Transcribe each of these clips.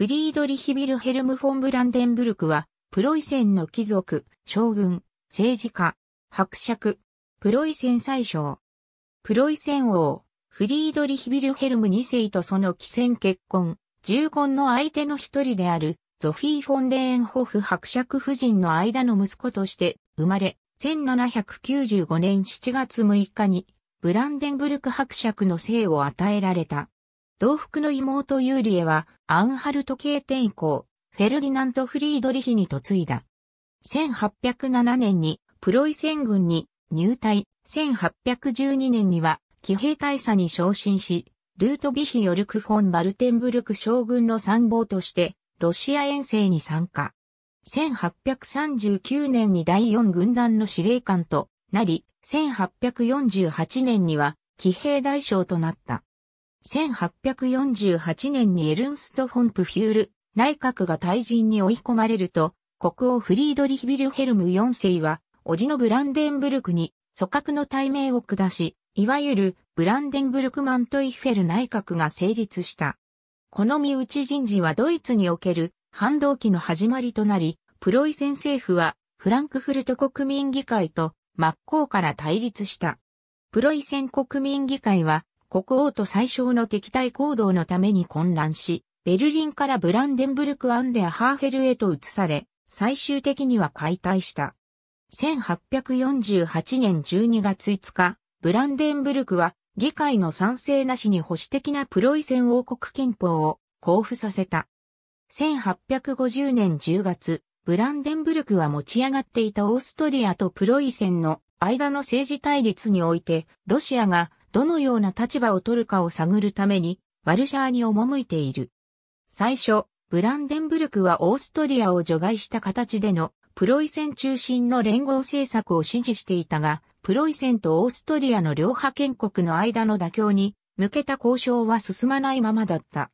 フリードリヒビルヘルム・フォン・ブランデンブルクは、プロイセンの貴族、将軍、政治家、伯爵、プロイセン宰相、プロイセン王、フリードリヒビルヘルム2世とその既戦結婚、重婚の相手の一人である、ゾフィー・フォンレーンホフ伯爵夫人の間の息子として生まれ、1795年7月6日にブランデンブルク伯爵の姓を与えられた。同福の妹ユーリエは、アウンハルト経典以降、フェルディナント・フリードリヒに嫁いだ。1807年にプロイセン軍に入隊、1812年には騎兵大佐に昇進し、ルートビヒ・ヨルク・フォン・バルテンブルク将軍の参謀として、ロシア遠征に参加。1839年に第4軍団の司令官となり、1848年には騎兵大将となった。1848年にエルンスト・フォンプフュール内閣が退陣に追い込まれると、国王フリードリヒ・ビルヘルム4世は、叔父のブランデンブルクに組閣の対名を下し、いわゆるブランデンブルクマントイフェル内閣が成立した。この身内人事はドイツにおける反動期の始まりとなり、プロイセン政府はフランクフルト国民議会と真っ向から対立した。プロイセン国民議会は国王と最小の敵対行動のために混乱し、ベルリンからブランデンブルク・アンデア・ハーフェルへと移され、最終的には解体した。1848年12月5日、ブランデンブルクは議会の賛成なしに保守的なプロイセン王国憲法を交付させた。1850年10月、ブランデンブルクは持ち上がっていたオーストリアとプロイセンの間の政治対立において、ロシアがどのような立場を取るかを探るために、ワルシャーに赴いている。最初、ブランデンブルクはオーストリアを除外した形でのプロイセン中心の連合政策を支持していたが、プロイセンとオーストリアの両派建国の間の妥協に向けた交渉は進まないままだった。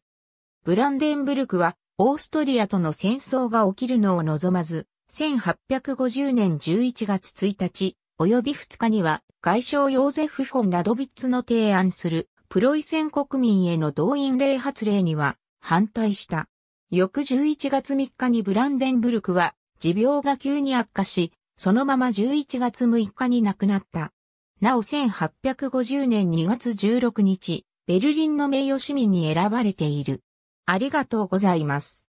ブランデンブルクはオーストリアとの戦争が起きるのを望まず、1850年11月1日、及び2日には外相ヨーゼフ・フォン・ラドビッツの提案するプロイセン国民への動員令発令には反対した。翌11月3日にブランデンブルクは持病が急に悪化し、そのまま11月6日に亡くなった。なお1850年2月16日、ベルリンの名誉市民に選ばれている。ありがとうございます。